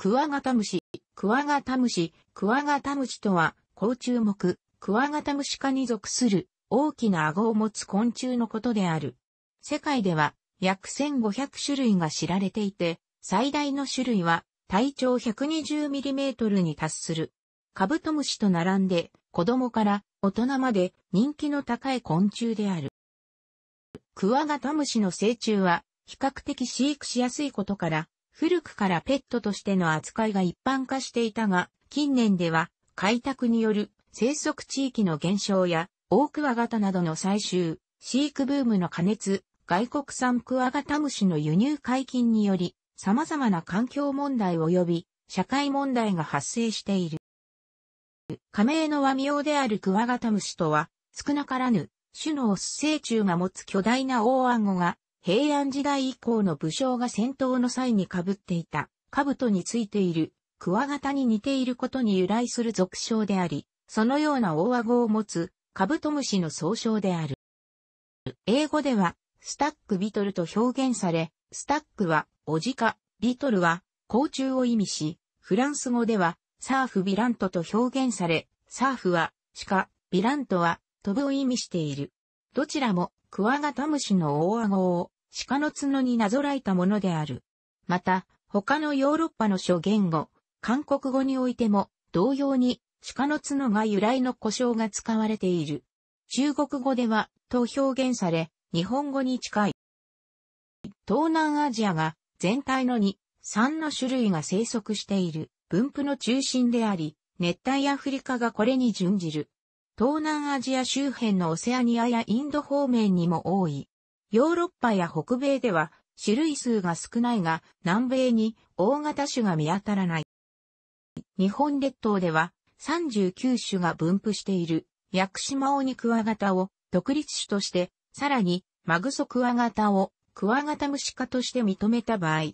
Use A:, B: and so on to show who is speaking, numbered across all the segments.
A: クワガタムシ、クワガタムシ、クワガタムシとは、甲虫目、クワガタムシ科に属する大きな顎を持つ昆虫のことである。世界では約1500種類が知られていて、最大の種類は体長 120mm に達する。カブトムシと並んで子供から大人まで人気の高い昆虫である。クワガタムシの成虫は比較的飼育しやすいことから古くからペットとしての扱いが一般化していたが、近年では開拓による生息地域の減少や、大クワガタなどの採集、飼育ブームの加熱、外国産クワガタムシの輸入解禁により、様々な環境問題及び社会問題が発生している。加盟の和名であるクワガタムシとは、少なからぬ種のオス成虫が持つ巨大な大顎が平安時代以降の武将が戦闘の際に被っていた、兜についている、クワガタに似ていることに由来する俗称であり、そのような大顎を持つ、カブトムシの総称である。英語では、スタックビトルと表現され、スタックは、おじか、ビトルは、甲虫を意味し、フランス語では、サーフビラントと表現され、サーフは、鹿、ビラントは、飛ぶを意味している。どちらもクワガタムシの大顎を鹿の角になぞらえたものである。また、他のヨーロッパの諸言語、韓国語においても同様に鹿の角が由来の故障が使われている。中国語ではと表現され、日本語に近い。東南アジアが全体の2、3の種類が生息している分布の中心であり、熱帯アフリカがこれに準じる。東南アジア周辺のオセアニアやインド方面にも多い。ヨーロッパや北米では種類数が少ないが、南米に大型種が見当たらない。日本列島では39種が分布している、薬島オニクワガタを独立種として、さらにマグソクワガタをクワガタムシ科として認めた場合、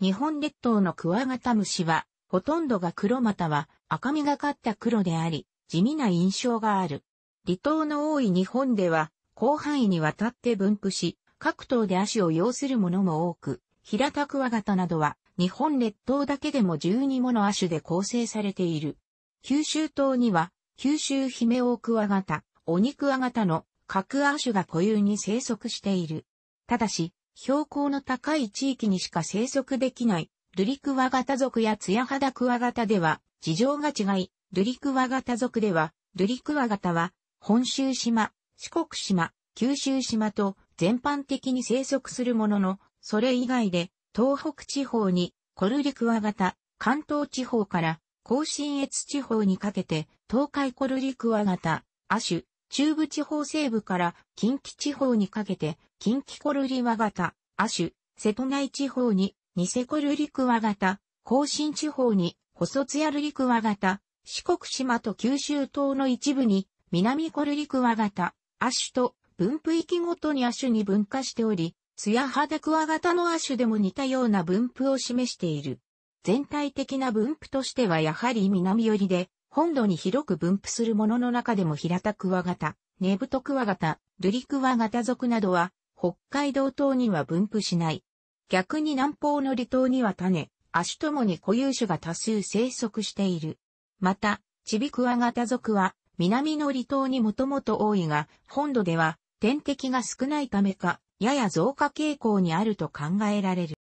A: 日本列島のクワガタムシは、ほとんどが黒または赤みがかった黒であり、地味な印象がある。離島の多い日本では、広範囲にわたって分布し、各島で足を要するものも多く、平田クワガタなどは、日本列島だけでも12もの亜種で構成されている。九州島には、九州ヒメオオクワガタ、オニクワガタの各亜種が固有に生息している。ただし、標高の高い地域にしか生息できない、ルリクワガタ族やツヤハダクワガタでは、事情が違い、ルリクワガタ族では、ルリクワガタは、本州島、四国島、九州島と全般的に生息するものの、それ以外で、東北地方にコルリクワガタ、関東地方から甲信越地方にかけて、東海コルリクワガタ、亜種、中部地方西部から近畿地方にかけて、近畿コルリワガタ、亜種、瀬戸内地方にニセコルリクワガタ、甲信地方に細津屋ルリクワガタ、四国島と九州島の一部に、南コルリクワガタ、亜種と分布域ごとに亜種に分化しており、ツヤハダクワガタの亜種でも似たような分布を示している。全体的な分布としてはやはり南寄りで、本土に広く分布するものの中でも平田クワガタ、ネブトクワガタ、ルリクワガタ族などは、北海道島には分布しない。逆に南方の離島には種、亜種ともに固有種が多数生息している。また、チビクワガタ族は、南の離島にもともと多いが、本土では、天敵が少ないためか、やや増加傾向にあると考えられる。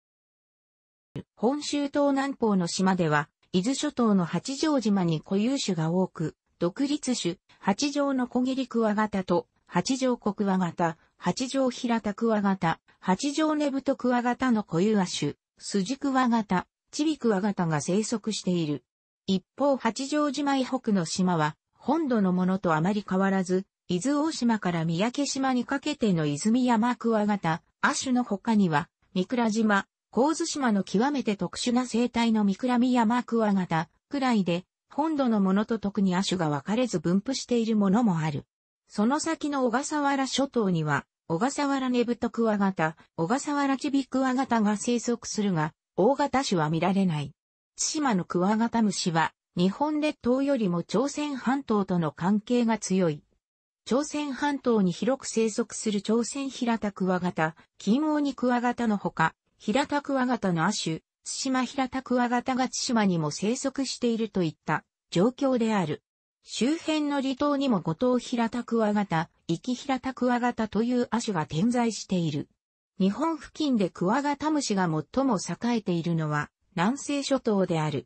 A: 本州東南方の島では、伊豆諸島の八丈島に固有種が多く、独立種、八丈の小切クワガタと、八丈国クワガタ、八丈平田クワガタ、八丈根太クワガタの固有亜種、スジクワガタ、チビクワガタが生息している。一方八丈島以北の島は、本土のものとあまり変わらず、伊豆大島から三宅島にかけての泉山クワガタ、亜種の他には、三倉島、神津島の極めて特殊な生態の三倉宮山桑クワガタくらいで、本土のものと特に亜種が分かれず分布しているものもある。その先の小笠原諸島には、小笠原ネブトクワガタ、小笠原チビクワガタが生息するが、大型種は見られない。津島のクワガタムシは、日本列島よりも朝鮮半島との関係が強い。朝鮮半島に広く生息する朝鮮平田クワガタ、金王にクワガタのほか、平田クワガタの亜種、津島平田クワガタが津島にも生息しているといった状況である。周辺の離島にも五島平田クワガタ、生き平田クワガタという亜種が点在している。日本付近でクワガタムシが最も栄えているのは、南西諸島である。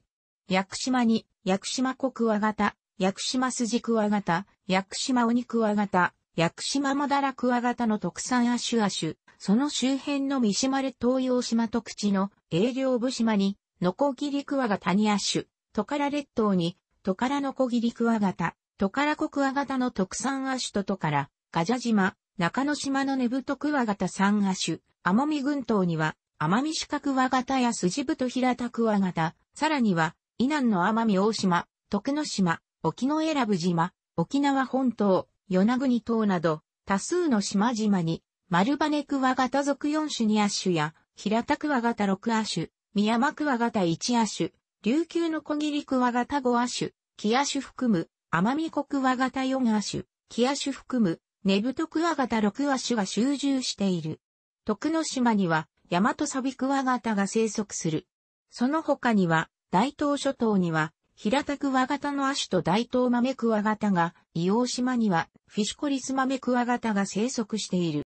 A: 屋久島に、屋久島コクワガタ、屋久島スジクワガタ、屋久島オニクワガタ、屋久島マダラクワガタの特産アシュアシュ、その周辺の三島列島洋島特地の営業部島に、ノコギリクワガタニアシュ、トカラ列島に、トカラノコギリクワガタ、トカラコクワガタの特産アシュとトカラ、ガジャ島、中野島のネブトクワガタ3アシュ、アモミ群島には、奄美四角和型や筋太平田クワガタ、さらには、以南の奄美大島、徳之島、沖永良部島、沖縄本島、与那国島など、多数の島々に、丸羽クワガタ属4種2アッシュや、平田クワガタ6アッシュ、宮間クワガタ1アッシュ、琉球の小切クワガタ5アッシュ、木アッシュ含む、奄美コクワガタ4アッシュ、木アッシュ含む、ネブトクワガタ6アッシュが集中している。徳之島には、ヤマトサビクワガタが生息する。その他には、大東諸島には、平田クワガタの亜種と大東豆クワガタが、硫黄島には、フィシコリス豆クワガタが生息している。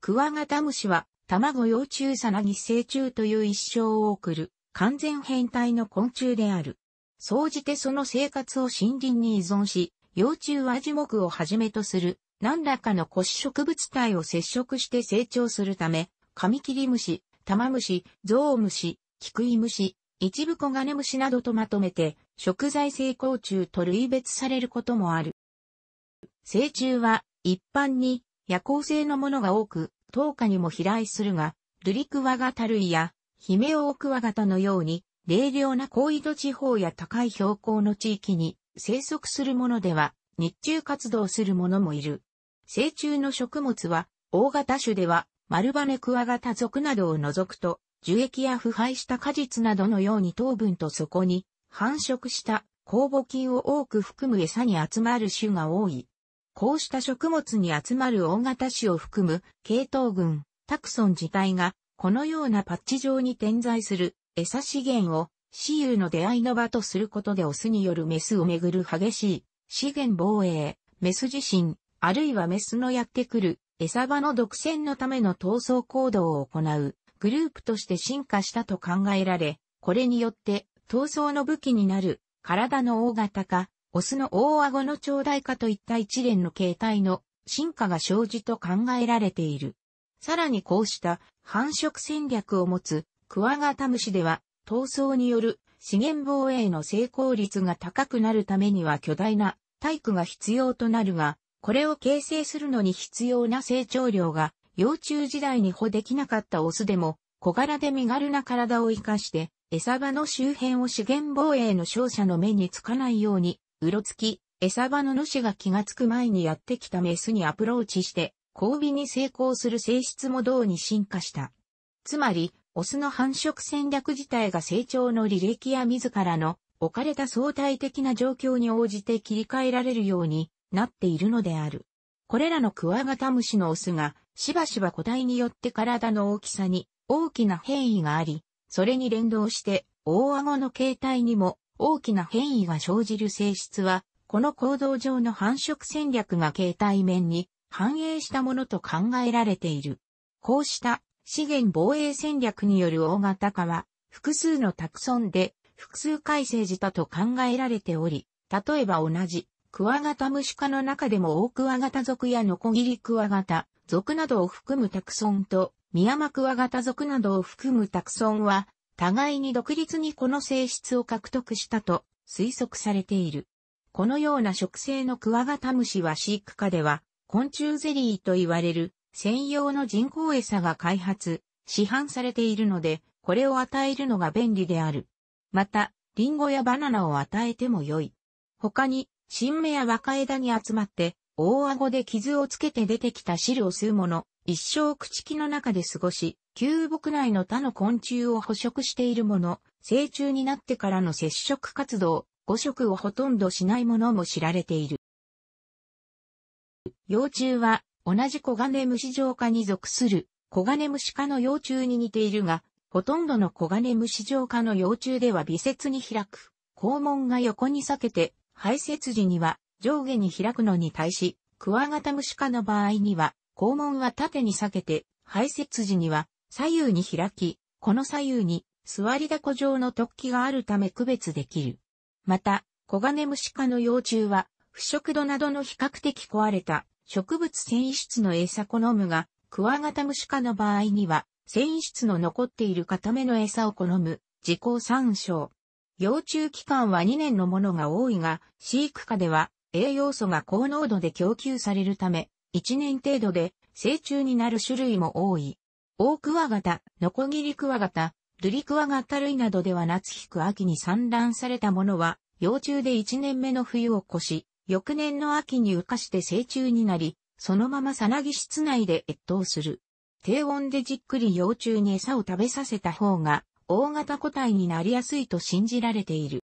A: クワガタムシは、卵幼虫さなぎ成虫という一生を送る、完全変態の昆虫である。総じてその生活を森林に依存し、幼虫は樹木をはじめとする何らかの骨植物体を接触して成長するため、カミキリムシ、タマムシ、ゾウムシ、キクイムシ、一部コガネムシなどとまとめて、食材成功虫と類別されることもある。成虫は、一般に、夜行性のものが多く、1下にも飛来するが、ルリクワガタ類や、ヒメオオクワガタのように、冷涼な高緯度地方や高い標高の地域に生息するものでは、日中活動するものもいる。成虫の食物は、大型種では、丸羽クワガタ属などを除くと、樹液や腐敗した果実などのように糖分とそこに繁殖した酵母菌を多く含む餌に集まる種が多い。こうした食物に集まる大型種を含む系統群、タクソン自体がこのようなパッチ状に点在する餌資源を雌雄の出会いの場とすることでオスによるメスをめぐる激しい資源防衛、メス自身、あるいはメスのやってくる餌場の独占のための闘争行動を行うグループとして進化したと考えられ、これによって闘争の武器になる体の大型化、オスの大顎の長大化といった一連の形態の進化が生じと考えられている。さらにこうした繁殖戦略を持つクワガタムシでは闘争による資源防衛の成功率が高くなるためには巨大な体育が必要となるが、これを形成するのに必要な成長量が、幼虫時代に保できなかったオスでも、小柄で身軽な体を生かして、餌場の周辺を資源防衛の勝者の目につかないように、うろつき、餌場の主が気がつく前にやってきたメスにアプローチして、交尾に成功する性質も同に進化した。つまり、オスの繁殖戦略自体が成長の履歴や自らの置かれた相対的な状況に応じて切り替えられるようになっているのである。これらのクワガタムシのオスが、しばしば個体によって体の大きさに大きな変異があり、それに連動して大顎の形態にも大きな変異が生じる性質は、この行動上の繁殖戦略が形態面に反映したものと考えられている。こうした資源防衛戦略による大型化は、複数のタクソンで複数回生じたと考えられており、例えば同じクワガタムシ科の中でもオオクワガタ族やノコギリクワガタ族などを含むタクソンとミヤマクワガタ族などを含むタクソンは互いに独立にこの性質を獲得したと推測されている。このような植生のクワガタムシは飼育下では昆虫ゼリーと言われる専用の人工餌が開発、市販されているので、これを与えるのが便利である。また、リンゴやバナナを与えても良い。他に、新芽や若枝に集まって、大顎で傷をつけて出てきた汁を吸う者、一生口木の中で過ごし、旧木内の他の昆虫を捕食している者、成虫になってからの接触活動、誤食をほとんどしないものも知られている。幼虫は、同じコガネムシ浄化に属する、コガネムシ科の幼虫に似ているが、ほとんどのコガネムシ浄化の幼虫では微節に開く、肛門が横に裂けて、排泄時には上下に開くのに対し、クワガタムシ科の場合には、肛門は縦に裂けて、排泄時には左右に開き、この左右に座りだこ状の突起があるため区別できる。また、コガネムシ科の幼虫は、腐食土などの比較的壊れた植物繊維質の餌好むが、クワガタムシ科の場合には、繊維質の残っている固めの餌を好む、自己参照。幼虫期間は2年のものが多いが、飼育下では栄養素が高濃度で供給されるため、1年程度で成虫になる種類も多い。オオクワガタ、ノコギリクワガタ、ルリクワガタ類などでは夏引く秋に産卵されたものは、幼虫で1年目の冬を越し、翌年の秋に羽化して成虫になり、そのままさなぎ室内で越冬する。低温でじっくり幼虫に餌を食べさせた方が大型個体になりやすいと信じられている。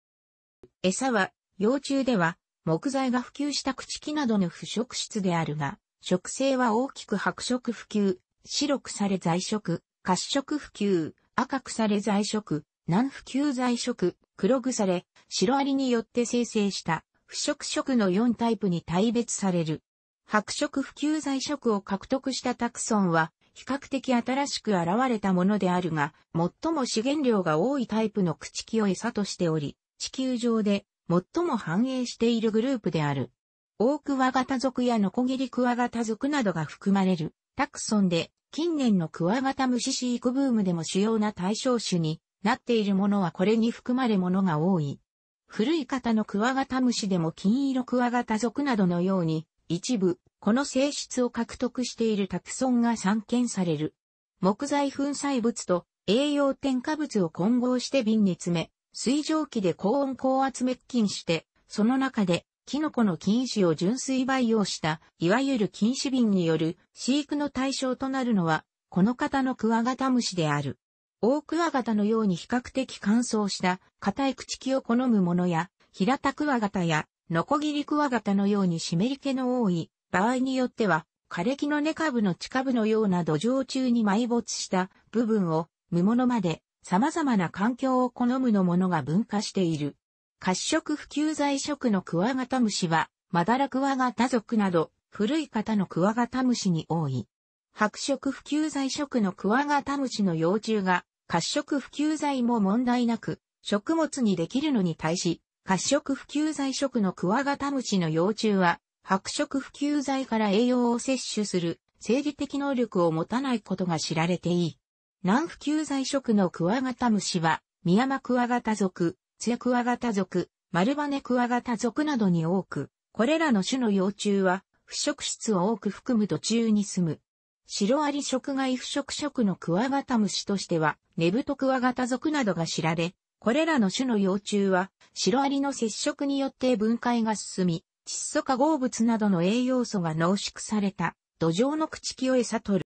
A: 餌は、幼虫では、木材が普及した朽木などの腐食質であるが、食性は大きく白色普及、白くされ在食、褐色普及、赤くされ在食、南普及在食、黒腐れ、白アリによって生成した腐食色の4タイプに大別される。白色普及在色を獲得したタクソンは、比較的新しく現れたものであるが、最も資源量が多いタイプの朽ち木を餌としており、地球上で最も繁栄しているグループである。オオクワガタ族やノコギリクワガタ族などが含まれるタクソンで、近年のクワガタムシ飼育ブームでも主要な対象種になっているものはこれに含まれものが多い。古い型のクワガタムシでも金色クワガタ族などのように、一部この性質を獲得しているタクソンが散見される。木材粉砕物と栄養添加物を混合して瓶に詰め、水蒸気で高温高圧滅菌して、その中でキノコの菌糸を純粋培養した、いわゆる菌糸瓶による飼育の対象となるのは、この方のクワガタムシである。オオクワガタのように比較的乾燥した硬い朽木を好むものや、平田クワガタやノコギリクワガタのように湿り気の多い場合によっては、枯れ木の根株の地部のような土壌中に埋没した部分を無物まで様々な環境を好むのものが分化している。褐色普及在食のクワガタムシは、マダラクワガタ族など、古い型のクワガタムシに多い。白色普及在食のクワガタムシの幼虫が、褐色普及剤も問題なく、食物にできるのに対し、褐色普及在食のクワガタムシの幼虫は、白色普及剤から栄養を摂取する生理的能力を持たないことが知られていい。南普及剤食のクワガタムシは、ミヤマクワガタ族、ツヤクワガタ族、マルバネクワガタ族などに多く、これらの種の幼虫は、腐食質を多く含む土中に住む。シロアリ食害腐食食のクワガタムシとしては、ネブトクワガタ族などが知られ、これらの種の幼虫は、シロアリの接触によって分解が進み、窒素化合物などの栄養素が濃縮された土壌の朽ち木を餌取る。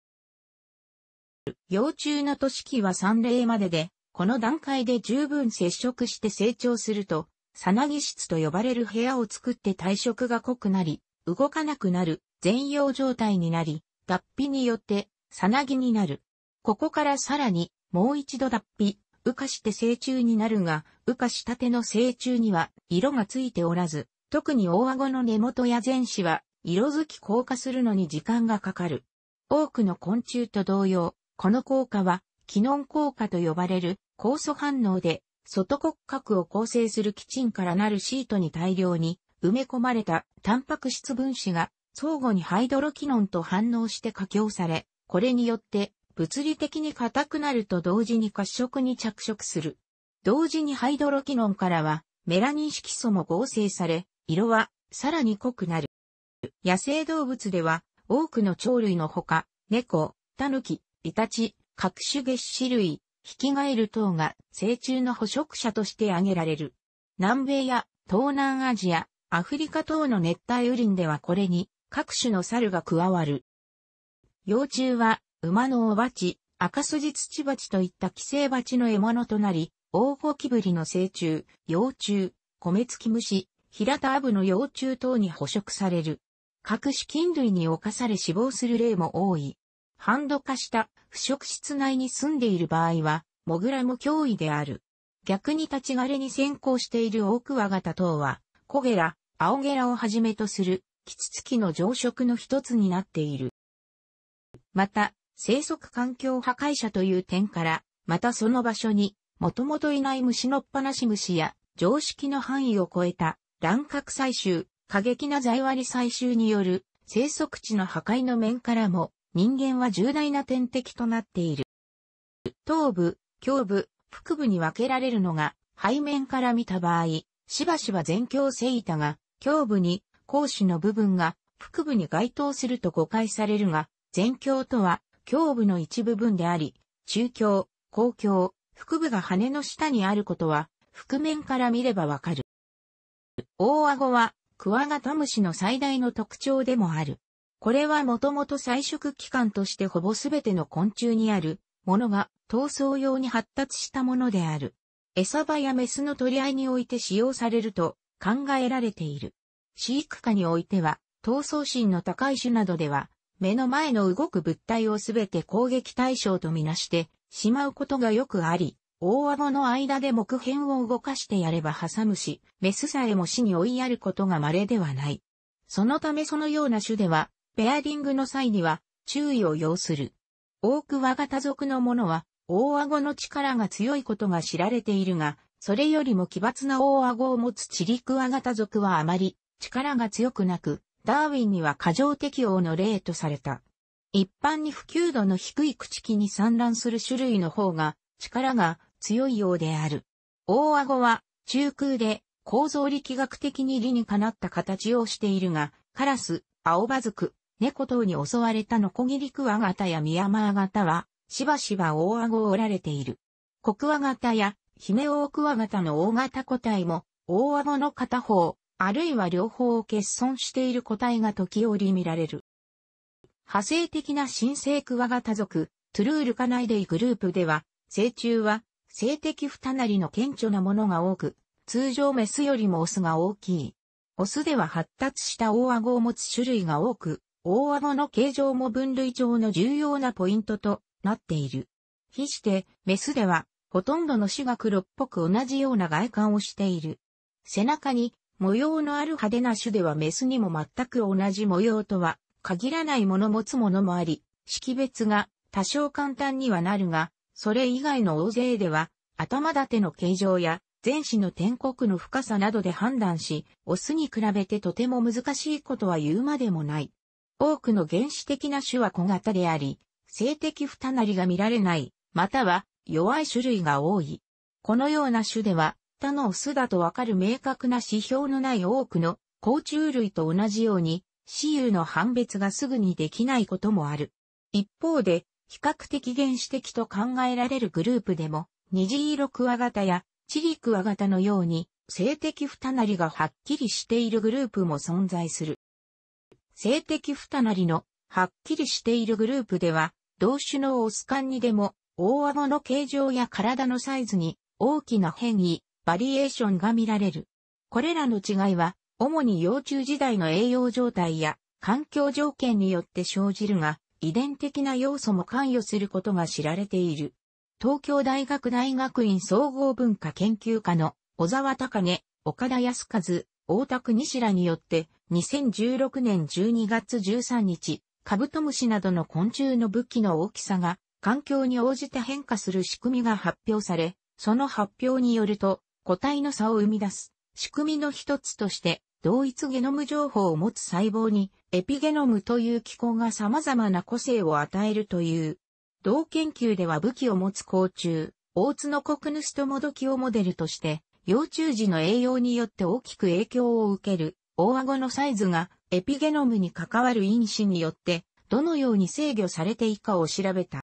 A: 幼虫の都市期は3例までで、この段階で十分接触して成長すると、さなぎ室と呼ばれる部屋を作って体色が濃くなり、動かなくなる、全容状態になり、脱皮によって、さなぎになる。ここからさらに、もう一度脱皮、羽化して成虫になるが、羽化したての成虫には、色がついておらず、特に大顎の根元や前肢は、色づき硬化するのに時間がかかる。多くの昆虫と同様、この効果は、機能効果と呼ばれる酵素反応で、外骨格を構成するッチンからなるシートに大量に埋め込まれたタンパク質分子が相互にハイドロキノンと反応して加強され、これによって物理的に硬くなると同時に褐色に着色する。同時にハイドロキノンからはメラニン色素も合成され、色はさらに濃くなる。野生動物では多くの鳥類のほか、猫、タヌキ、イタチ、各種月種類、ヒキガエル等が成虫の捕食者として挙げられる。南米や東南アジア、アフリカ等の熱帯雨林ではこれに各種の猿が加わる。幼虫は馬のオバチ、赤筋土鉢といった寄生鉢の獲物となり、黄ゴキブリの成虫、幼虫、米付き虫、平田アブの幼虫等に捕食される。各種菌類に侵され死亡する例も多い。ハンド化した腐食室内に住んでいる場合は、モグラも脅威である。逆に立ち枯れに先行しているオオクワガタ等は、コゲラ、アオゲラをはじめとする、キツツキの常食の一つになっている。また、生息環境破壊者という点から、またその場所に、もともといない虫のっぱなし虫や、常識の範囲を超えた乱獲採集、過激な在割採集による生息地の破壊の面からも人間は重大な天敵となっている。頭部、胸部、腹部に分けられるのが背面から見た場合、しばしば全胸性たが胸部に孔子の部分が腹部に該当すると誤解されるが、全胸とは胸部の一部分であり、中胸、後胸、腹部が羽の下にあることは、腹面から見ればわかる。大顎はクワガタムシの最大の特徴でもある。これはもともと採食器官としてほぼすべての昆虫にあるものが闘争用に発達したものである。餌場やメスの取り合いにおいて使用されると考えられている。飼育下においては、闘争心の高い種などでは、目の前の動く物体をすべて攻撃対象とみなしてしまうことがよくあり、大顎の間で木片を動かしてやれば挟むし、メスさえも死に追いやることが稀ではない。そのためそのような種では、ペアリングの際には注意を要する。多くガタ族のものは、大顎の力が強いことが知られているが、それよりも奇抜な大顎を持つチリクワガタ族はあまり力が強くなく、ダーウィンには過剰適応の例とされた。一般に普及度の低い朽木に産卵する種類の方が力が強いようである。大顎は中空で構造力学的に理にかなった形をしているが、カラス、アオズク、ネ猫等に襲われたノコギリクワガタやミヤマアガタは、しばしば大顎を折られている。コクワガタやヒメオオクワガタの大型個体も、大顎の片方、あるいは両方を欠損している個体が時折見られる。派生的な新生クワガタ族、トゥルールカナイデイグループでは、成虫は性的二たなりの顕著なものが多く、通常メスよりもオスが大きい。オスでは発達した大顎を持つ種類が多く、大顎の形状も分類上の重要なポイントとなっている。比して、メスでは、ほとんどの種が黒っぽく同じような外観をしている。背中に模様のある派手な種ではメスにも全く同じ模様とは限らないもの持つものもあり、識別が多少簡単にはなるが、それ以外の大勢では、頭立ての形状や、前肢の天国の深さなどで判断し、オスに比べてとても難しいことは言うまでもない。多くの原始的な種は小型であり、性的不たなりが見られない、または弱い種類が多い。このような種では、他のオスだとわかる明確な指標のない多くの甲虫類と同じように、雌雄の判別がすぐにできないこともある。一方で、比較的原始的と考えられるグループでも、虹色クワガタやチリクワガタのように、性的ふたなりがはっきりしているグループも存在する。性的ふたなりのはっきりしているグループでは、同種のオスカンにでも、大顎の形状や体のサイズに大きな変異、バリエーションが見られる。これらの違いは、主に幼虫時代の栄養状態や環境条件によって生じるが、遺伝的な要素も関与することが知られている。東京大学大学院総合文化研究科の小沢高根、岡田康和、大田区西らによって2016年12月13日、カブトムシなどの昆虫の武器の大きさが環境に応じて変化する仕組みが発表され、その発表によると個体の差を生み出す仕組みの一つとして同一ゲノム情報を持つ細胞にエピゲノムという機構が様々な個性を与えるという。同研究では武器を持つ甲虫、大津の国主ともどきをモデルとして、幼虫時の栄養によって大きく影響を受ける、大顎のサイズがエピゲノムに関わる因子によって、どのように制御されていくかを調べた。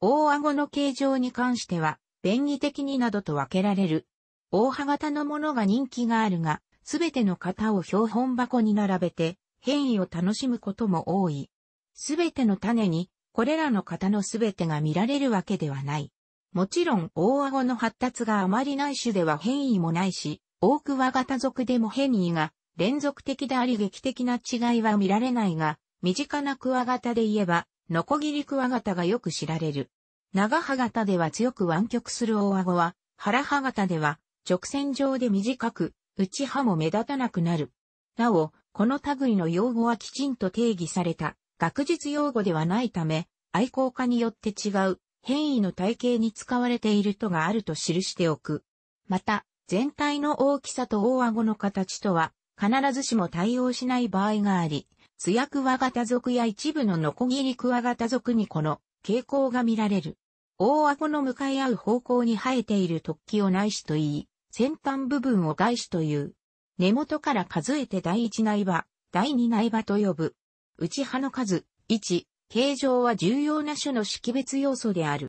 A: 大顎の形状に関しては、便宜的になどと分けられる。大葉型のものが人気があるが、すべての型を標本箱に並べて、変異を楽しむことも多い。すべての種に、これらの型のすべてが見られるわけではない。もちろん、大顎の発達があまりない種では変異もないし、多くは型族でも変異が連続的であり劇的な違いは見られないが、身近なクワガタで言えば、ノコギリクワガタがよく知られる。長歯型では強く湾曲する大顎は、腹歯型では直線上で短く、内歯も目立たなくなる。なお、この類の用語はきちんと定義された学術用語ではないため、愛好家によって違う変異の体系に使われているとがあると記しておく。また、全体の大きさと大顎の形とは必ずしも対応しない場合があり、ツヤクワガタ族や一部のノコギリクワガタ族にこの傾向が見られる。大顎の向かい合う方向に生えている突起を内視と言い、先端部分を外視という。根元から数えて第一内場、第二内場と呼ぶ。内葉の数、1、形状は重要な種の識別要素である。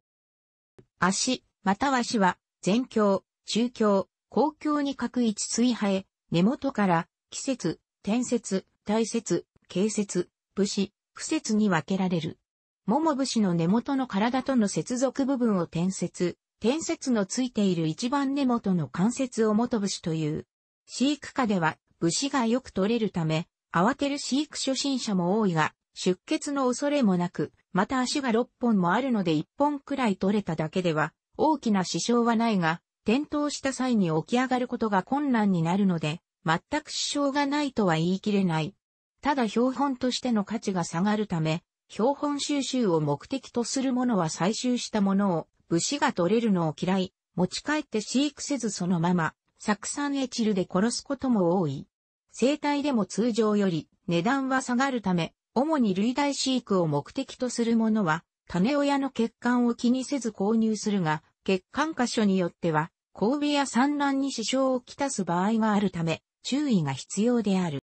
A: 足、または足は、全境、中境、公共に各一水波へ、根元から、季節、天節、大節、形節、武士、不節に分けられる。桃節の根元の体との接続部分を天節、天節のついている一番根元の関節を元節という。飼育下では武士がよく取れるため、慌てる飼育初心者も多いが、出血の恐れもなく、また足が6本もあるので1本くらい取れただけでは、大きな支障はないが、転倒した際に起き上がることが困難になるので、全く支障がないとは言い切れない。ただ標本としての価値が下がるため、標本収集を目的とするものは採集したものを、武士が取れるのを嫌い、持ち帰って飼育せずそのまま、酢酸エチルで殺すことも多い。生体でも通常より値段は下がるため、主に類大飼育を目的とするものは、種親の血管を気にせず購入するが、血管箇所によっては、交尾や産卵に支障をきたす場合があるため、注意が必要である。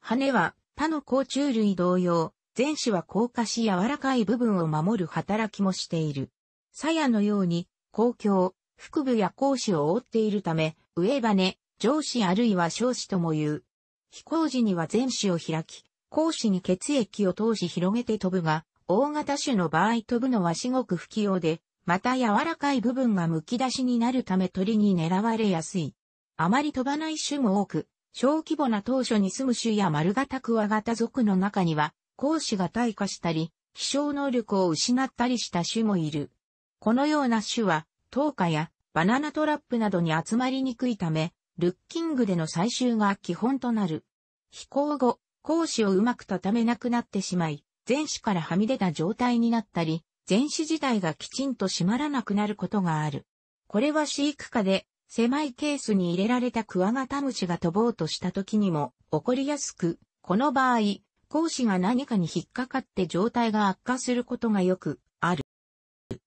A: 羽は他の甲虫類同様、前肢は硬化し柔らかい部分を守る働きもしている。鞘のように、公共、腹部や甲子を覆っているため、上羽、ね、上司あるいは少子とも言う。飛行時には前肢を開き、講肢に血液を通し広げて飛ぶが、大型種の場合飛ぶのは至極不器用で、また柔らかい部分が剥き出しになるため鳥に狙われやすい。あまり飛ばない種も多く、小規模な当初に住む種や丸型クワ型族の中には、講師が退化したり、飛翔能力を失ったりした種もいる。このような種は、糖化やバナナトラップなどに集まりにくいため、ルッキングでの採集が基本となる。飛行後、講師をうまく畳めなくなってしまい、前肢からはみ出た状態になったり、前肢自体がきちんと閉まらなくなることがある。これは飼育下で、狭いケースに入れられたクワガタムシが飛ぼうとした時にも起こりやすく、この場合、講師が何かに引っかかって状態が悪化することがよくある。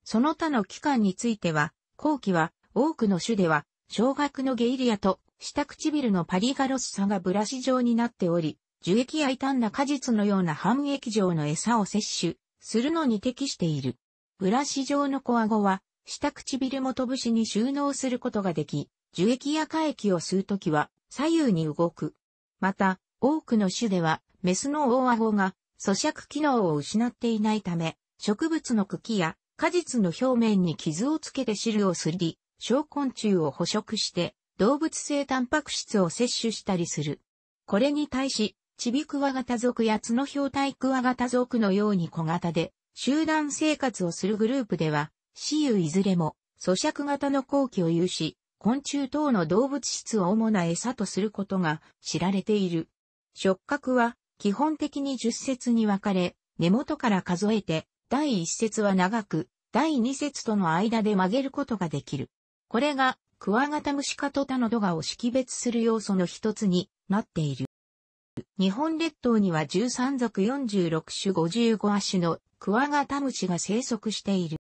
A: その他の期間については、後期は多くの種では、小学のゲイリアと下唇のパリガロス差がブラシ状になっており、樹液や傷んだ果実のような半液状の餌を摂取するのに適している。ブラシ状のコアゴは、下唇も飛ぶしに収納することができ、樹液や化液を吸うときは左右に動く。また、多くの種では、メスの大顎が咀嚼機能を失っていないため、植物の茎や果実の表面に傷をつけて汁をすり、小昆虫を捕食して動物性タンパク質を摂取したりする。これに対し、チビクワガタ族やツノヒョウタイクワガタ族のように小型で集団生活をするグループでは、死ゆいずれも咀嚼型の後期を有し、昆虫等の動物質を主な餌とすることが知られている。触覚は基本的に10節に分かれ、根元から数えて第1節は長く、第2節との間で曲げることができる。これが、クワガタムシカと他のドガを識別する要素の一つになっている。日本列島には13族46種55足のクワガタムシが生息している。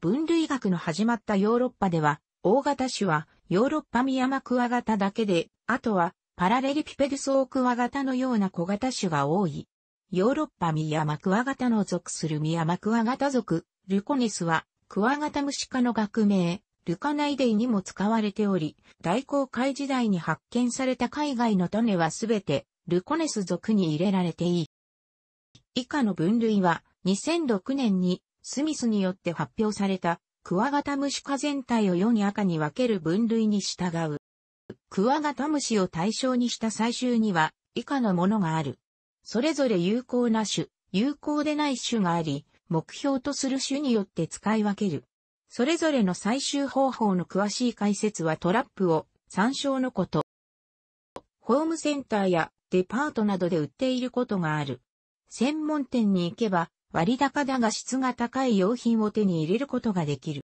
A: 分類学の始まったヨーロッパでは、大型種はヨーロッパミヤマクワガタだけで、あとはパラレリピペルソークワガタのような小型種が多い。ヨーロッパミヤマクワガタの属するミヤマクワガタ族、ルコネスは、クワガタムシ科の学名、ルカナイデイにも使われており、大航海時代に発見された海外の種はすべて、ルコネス属に入れられていい。以下の分類は、2006年に、スミスによって発表された、クワガタムシ科全体を世に赤に分ける分類に従う。クワガタムシを対象にした最終には、以下のものがある。それぞれ有効な種、有効でない種があり、目標とする種によって使い分ける。それぞれの採集方法の詳しい解説はトラップを参照のこと。ホームセンターやデパートなどで売っていることがある。専門店に行けば割高だが質が高い用品を手に入れることができる。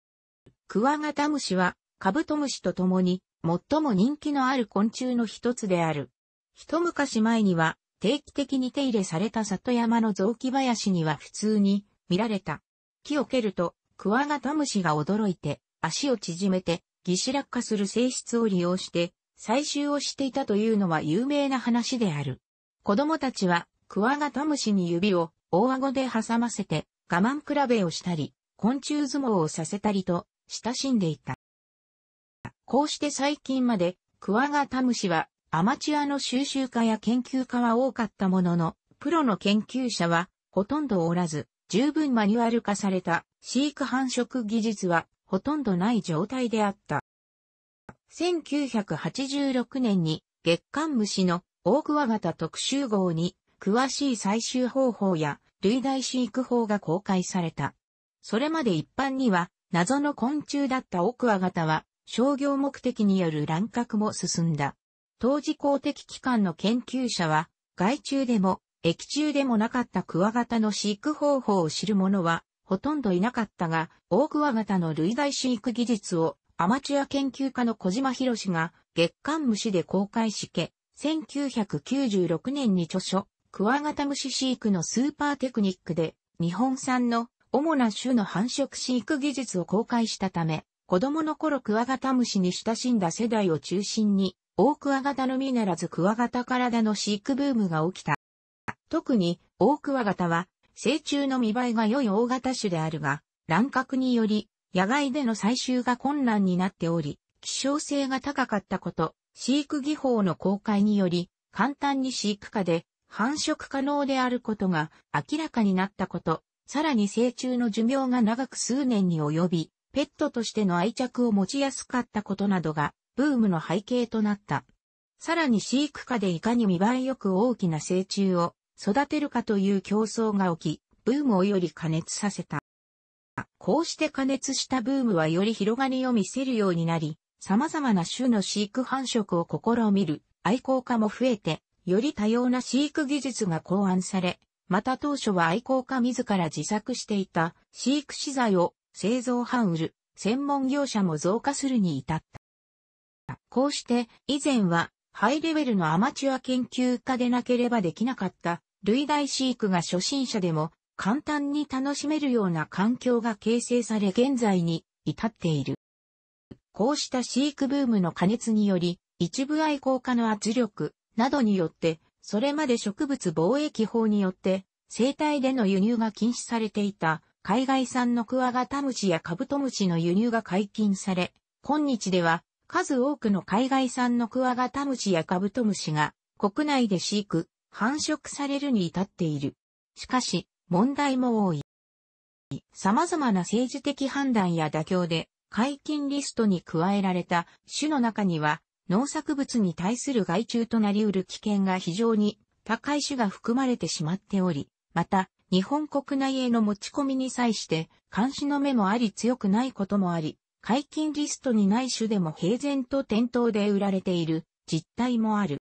A: クワガタムシはカブトムシと共に最も人気のある昆虫の一つである。一昔前には定期的に手入れされた里山の雑木林には普通に見られた。木を蹴ると、クワガタムシが驚いて、足を縮めて、しら落化する性質を利用して、採集をしていたというのは有名な話である。子供たちは、クワガタムシに指を大顎で挟ませて、我慢比べをしたり、昆虫相撲をさせたりと、親しんでいた。こうして最近まで、クワガタムシはアマチュアの収集家や研究家は多かったものの、プロの研究者はほとんどおらず、十分マニュアル化された飼育繁殖技術はほとんどない状態であった。1986年に月刊虫の大クワガタ特集号に詳しい採集方法や類大飼育法が公開された。それまで一般には謎の昆虫だったオクワガタは商業目的による乱獲も進んだ。当時公的機関の研究者は、害虫でも、液中でもなかったクワガタの飼育方法を知る者は、ほとんどいなかったが、大クワガタの類外飼育技術を、アマチュア研究家の小島博士が、月刊虫で公開しけ、1996年に著書、クワガタ虫飼育のスーパーテクニックで、日本産の主な種の繁殖飼育技術を公開したため、子供の頃クワガタムシに親しんだ世代を中心に、オオクワガタのみならずクワガタ体の飼育ブームが起きた。特に、オオクワガタは、成虫の見栄えが良い大型種であるが、乱獲により、野外での採集が困難になっており、希少性が高かったこと、飼育技法の公開により、簡単に飼育下で繁殖可能であることが明らかになったこと、さらに成虫の寿命が長く数年に及び、ペットとしての愛着を持ちやすかったことなどがブームの背景となった。さらに飼育下でいかに見栄えよく大きな成虫を育てるかという競争が起き、ブームをより加熱させた。こうして加熱したブームはより広がりを見せるようになり、様々な種の飼育繁殖を試みる愛好家も増えて、より多様な飼育技術が考案され、また当初は愛好家自ら自作していた飼育資材を製造販売、専門業者も増加するに至った。こうして、以前は、ハイレベルのアマチュア研究家でなければできなかった、類大飼育が初心者でも、簡単に楽しめるような環境が形成され現在に至っている。こうした飼育ブームの加熱により、一部愛好家の圧力などによって、それまで植物防疫法によって、生体での輸入が禁止されていた、海外産のクワガタムシやカブトムシの輸入が解禁され、今日では数多くの海外産のクワガタムシやカブトムシが国内で飼育、繁殖されるに至っている。しかし、問題も多い。様々な政治的判断や妥協で解禁リストに加えられた種の中には農作物に対する害虫となり得る危険が非常に高い種が含まれてしまっており、また日本国内への持ち込みに際して監視の目もあり強くないこともあり、解禁リストにない種でも平然と店頭で売られている実態もある。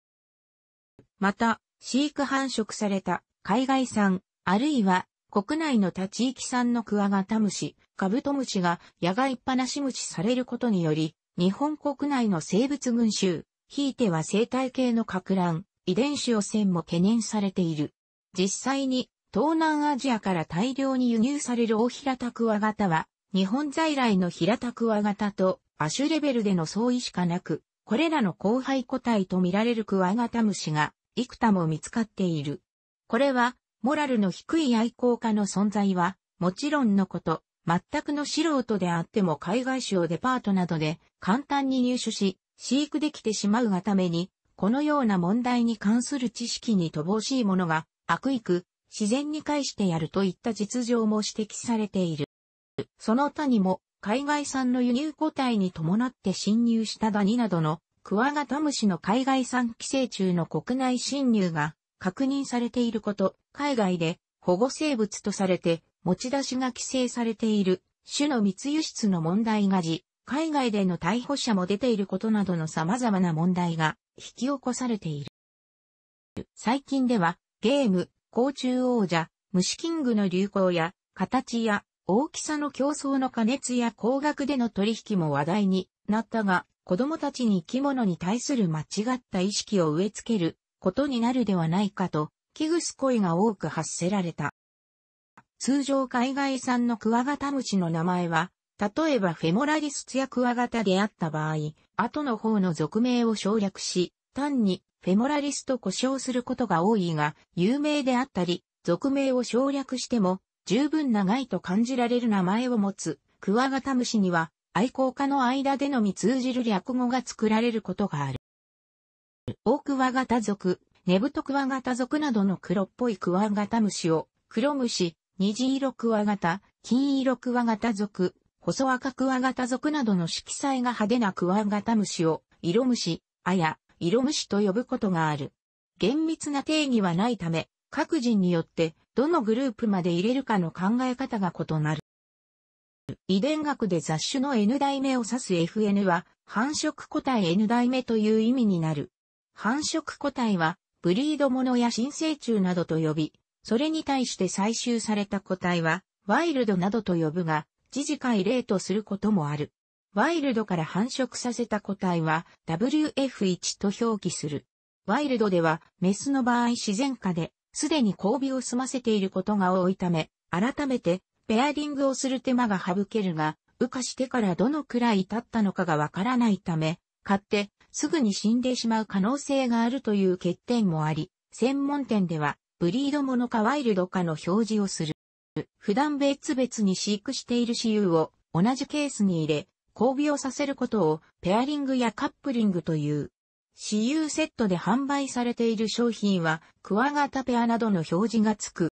A: また、飼育繁殖された海外産、あるいは国内の他地域産のクワガタムシ、カブトムシが野外っぱなし虫されることにより、日本国内の生物群衆、ひいては生態系の拡乱、遺伝子汚染も懸念されている。実際に東南アジアから大量に輸入される大平タクワガタは日本在来の平田クワガタと亜種レベルでの相違しかなく、これらの後輩個体と見られるクワガタムシが幾多も見つかっている。これは、モラルの低い愛好家の存在は、もちろんのこと、全くの素人であっても海外種をデパートなどで簡単に入手し、飼育できてしまうがために、このような問題に関する知識に乏しいものが、悪意く、自然に返してやるといった実情も指摘されている。その他にも、海外産の輸入個体に伴って侵入したダニなどのクワガタムシの海外産寄生虫の国内侵入が確認されていること、海外で保護生物とされて持ち出しが規制されている種の密輸出の問題がじ、海外での逮捕者も出ていることなどの様々な問題が引き起こされている。最近ではゲーム、甲虫王者、虫キングの流行や形や大きさの競争の加熱や高額での取引も話題になったが、子供たちに生き物に対する間違った意識を植え付けることになるではないかと、危惧す声が多く発せられた。通常海外産のクワガタムシの名前は、例えばフェモラリスツやクワガタであった場合、後の方の俗名を省略し、単にフェモラリスと呼称することが多いが、有名であったり、俗名を省略しても、十分長いと感じられる名前を持つ、クワガタムシには、愛好家の間でのみ通じる略語が作られることがある。大クワガタ族、ネブトクワガタ族などの黒っぽいクワガタムシを、黒虫、虹色クワガタ、金色クワガタ族、細赤クワガタ族などの色彩が派手なクワガタムシを、色虫、あや、色虫と呼ぶことがある。厳密な定義はないため、各人によってどのグループまで入れるかの考え方が異なる。遺伝学で雑種の N 代目を指す FN は、繁殖個体 N 代目という意味になる。繁殖個体は、ブリードものや新生虫などと呼び、それに対して採集された個体は、ワイルドなどと呼ぶが、時次回例とすることもある。ワイルドから繁殖させた個体は WF1 と表記する。ワイルドではメスの場合自然下で、すでに交尾を済ませていることが多いため、改めて、ペアリングをする手間が省けるが、羽化してからどのくらい経ったのかがわからないため、買ってすぐに死んでしまう可能性があるという欠点もあり、専門店では、ブリードものかワイルドかの表示をする。普段別々に飼育している私有を同じケースに入れ、交尾をさせることをペアリングやカップリングという。私有セットで販売されている商品は、クワガタペアなどの表示がつく。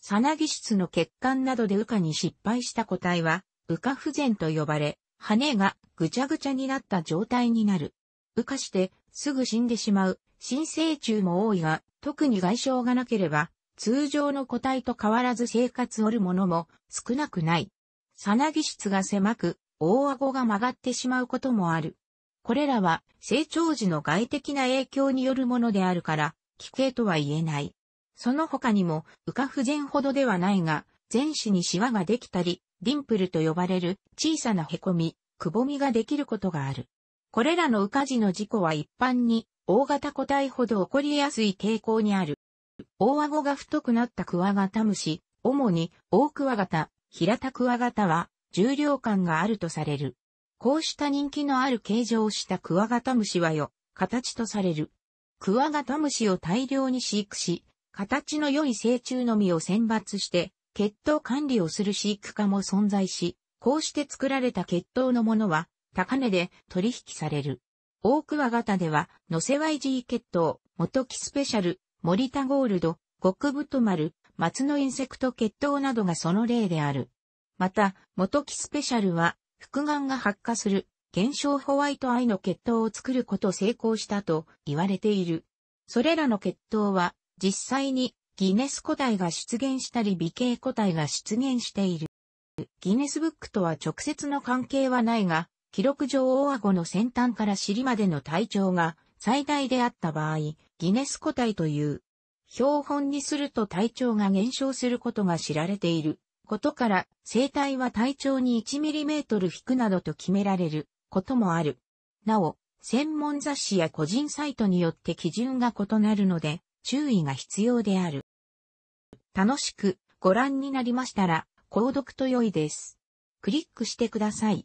A: さなぎ質の欠陥などで羽化に失敗した個体は、羽化不全と呼ばれ、羽がぐちゃぐちゃになった状態になる。羽化してすぐ死んでしまう。新生虫も多いが、特に外傷がなければ、通常の個体と変わらず生活おるものも少なくない。さなぎ質が狭く、大顎が曲がってしまうこともある。これらは成長時の外的な影響によるものであるから、奇形とは言えない。その他にも、羽化不全ほどではないが、全身にシワができたり、ディンプルと呼ばれる小さな凹み、くぼみができることがある。これらの羽化時の事故は一般に、大型個体ほど起こりやすい傾向にある。大顎が太くなったクワガタムシ、主に大クワガタ、平田クワガタは重量感があるとされる。こうした人気のある形状をしたクワガタムシはよ、形とされる。クワガタムシを大量に飼育し、形の良い成虫のみを選抜して、血統管理をする飼育家も存在し、こうして作られた血統のものは、高値で取引される。大桑型では、野瀬 YG 血統、元木スペシャル、森田ゴールド、極太丸、松のインセクト血統などがその例である。また、元木スペシャルは、複眼が発火する、現象ホワイトアイの血統を作ること成功したと言われている。それらの血統は、実際にギネス個体が出現したり美形個体が出現している。ギネスブックとは直接の関係はないが、記録上大顎の先端から尻までの体長が最大であった場合、ギネス個体という。標本にすると体長が減少することが知られている。ことから、生体は体長に 1mm 引くなどと決められることもある。なお、専門雑誌や個人サイトによって基準が異なるので、注意が必要である。楽しくご覧になりましたら、購読と良いです。クリックしてください。